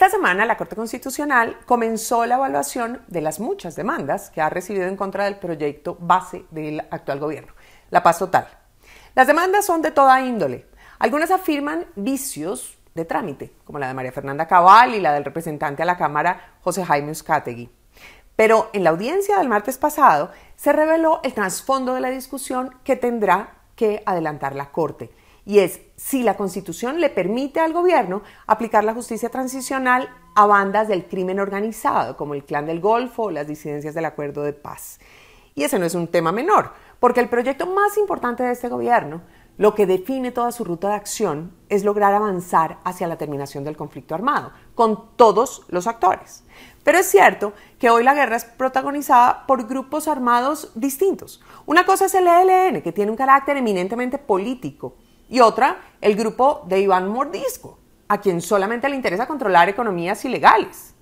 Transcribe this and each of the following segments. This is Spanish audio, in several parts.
Esta semana la Corte Constitucional comenzó la evaluación de las muchas demandas que ha recibido en contra del proyecto base del actual gobierno, la paz total. Las demandas son de toda índole. Algunas afirman vicios de trámite, como la de María Fernanda Cabal y la del representante a la Cámara, José Jaime Uzcategui. Pero en la audiencia del martes pasado se reveló el trasfondo de la discusión que tendrá que adelantar la Corte y es si la Constitución le permite al gobierno aplicar la justicia transicional a bandas del crimen organizado, como el Clan del Golfo o las disidencias del Acuerdo de Paz. Y ese no es un tema menor, porque el proyecto más importante de este gobierno, lo que define toda su ruta de acción, es lograr avanzar hacia la terminación del conflicto armado, con todos los actores. Pero es cierto que hoy la guerra es protagonizada por grupos armados distintos. Una cosa es el ELN, que tiene un carácter eminentemente político, y otra, el grupo de Iván Mordisco, a quien solamente le interesa controlar economías ilegales.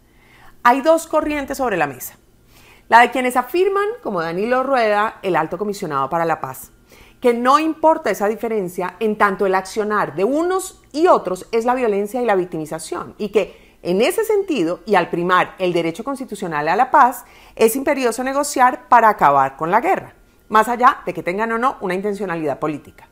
Hay dos corrientes sobre la mesa. La de quienes afirman, como Danilo Rueda, el alto comisionado para la paz, que no importa esa diferencia en tanto el accionar de unos y otros es la violencia y la victimización, y que en ese sentido, y al primar el derecho constitucional a la paz, es imperioso negociar para acabar con la guerra, más allá de que tengan o no una intencionalidad política.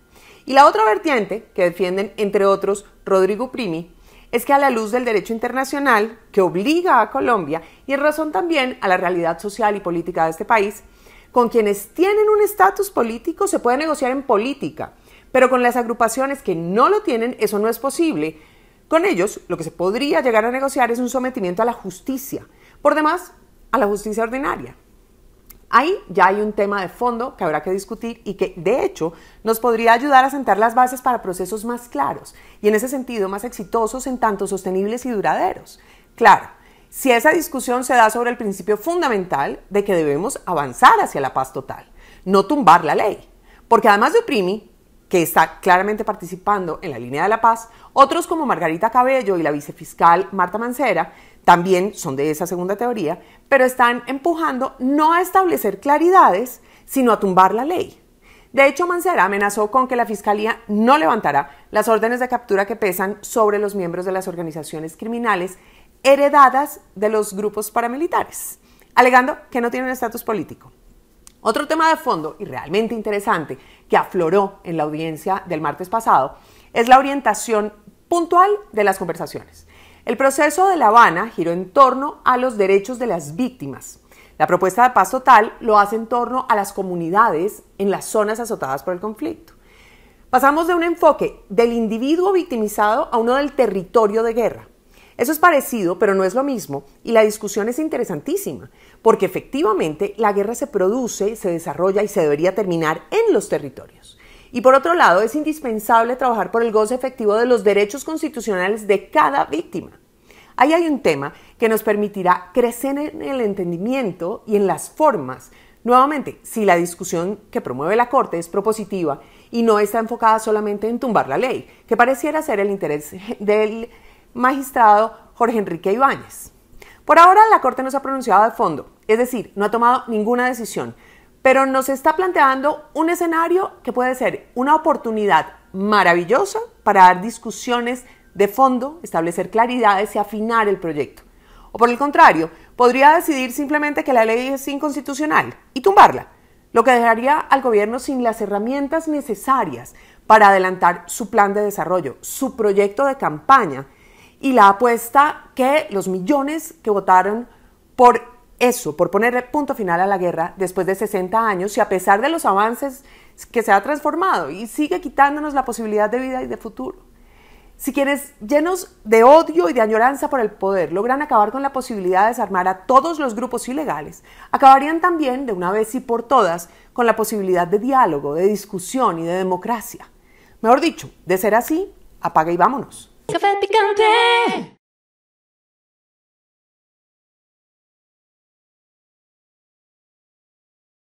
Y la otra vertiente que defienden, entre otros, Rodrigo Primi, es que a la luz del derecho internacional, que obliga a Colombia, y en razón también a la realidad social y política de este país, con quienes tienen un estatus político se puede negociar en política, pero con las agrupaciones que no lo tienen eso no es posible. Con ellos lo que se podría llegar a negociar es un sometimiento a la justicia, por demás, a la justicia ordinaria. Ahí ya hay un tema de fondo que habrá que discutir y que, de hecho, nos podría ayudar a sentar las bases para procesos más claros y, en ese sentido, más exitosos en tanto sostenibles y duraderos. Claro, si esa discusión se da sobre el principio fundamental de que debemos avanzar hacia la paz total, no tumbar la ley, porque además de Uprimi, que está claramente participando en la línea de la paz, otros como Margarita Cabello y la vicefiscal Marta Mancera también son de esa segunda teoría, pero están empujando no a establecer claridades, sino a tumbar la ley. De hecho, Mancera amenazó con que la Fiscalía no levantará las órdenes de captura que pesan sobre los miembros de las organizaciones criminales heredadas de los grupos paramilitares, alegando que no tienen estatus político. Otro tema de fondo y realmente interesante que afloró en la audiencia del martes pasado es la orientación Puntual de las conversaciones. El proceso de La Habana giró en torno a los derechos de las víctimas. La propuesta de paso total lo hace en torno a las comunidades en las zonas azotadas por el conflicto. Pasamos de un enfoque del individuo victimizado a uno del territorio de guerra. Eso es parecido, pero no es lo mismo, y la discusión es interesantísima, porque efectivamente la guerra se produce, se desarrolla y se debería terminar en los territorios. Y por otro lado, es indispensable trabajar por el goce efectivo de los derechos constitucionales de cada víctima. Ahí hay un tema que nos permitirá crecer en el entendimiento y en las formas. Nuevamente, si la discusión que promueve la Corte es propositiva y no está enfocada solamente en tumbar la ley, que pareciera ser el interés del magistrado Jorge Enrique Ibáñez. Por ahora, la Corte no se ha pronunciado de fondo, es decir, no ha tomado ninguna decisión, pero nos está planteando un escenario que puede ser una oportunidad maravillosa para dar discusiones de fondo, establecer claridades y afinar el proyecto. O por el contrario, podría decidir simplemente que la ley es inconstitucional y tumbarla, lo que dejaría al gobierno sin las herramientas necesarias para adelantar su plan de desarrollo, su proyecto de campaña y la apuesta que los millones que votaron por eso, por poner punto final a la guerra después de 60 años y a pesar de los avances que se ha transformado y sigue quitándonos la posibilidad de vida y de futuro. Si quienes llenos de odio y de añoranza por el poder logran acabar con la posibilidad de desarmar a todos los grupos ilegales, acabarían también de una vez y por todas con la posibilidad de diálogo, de discusión y de democracia. Mejor dicho, de ser así, apaga y vámonos.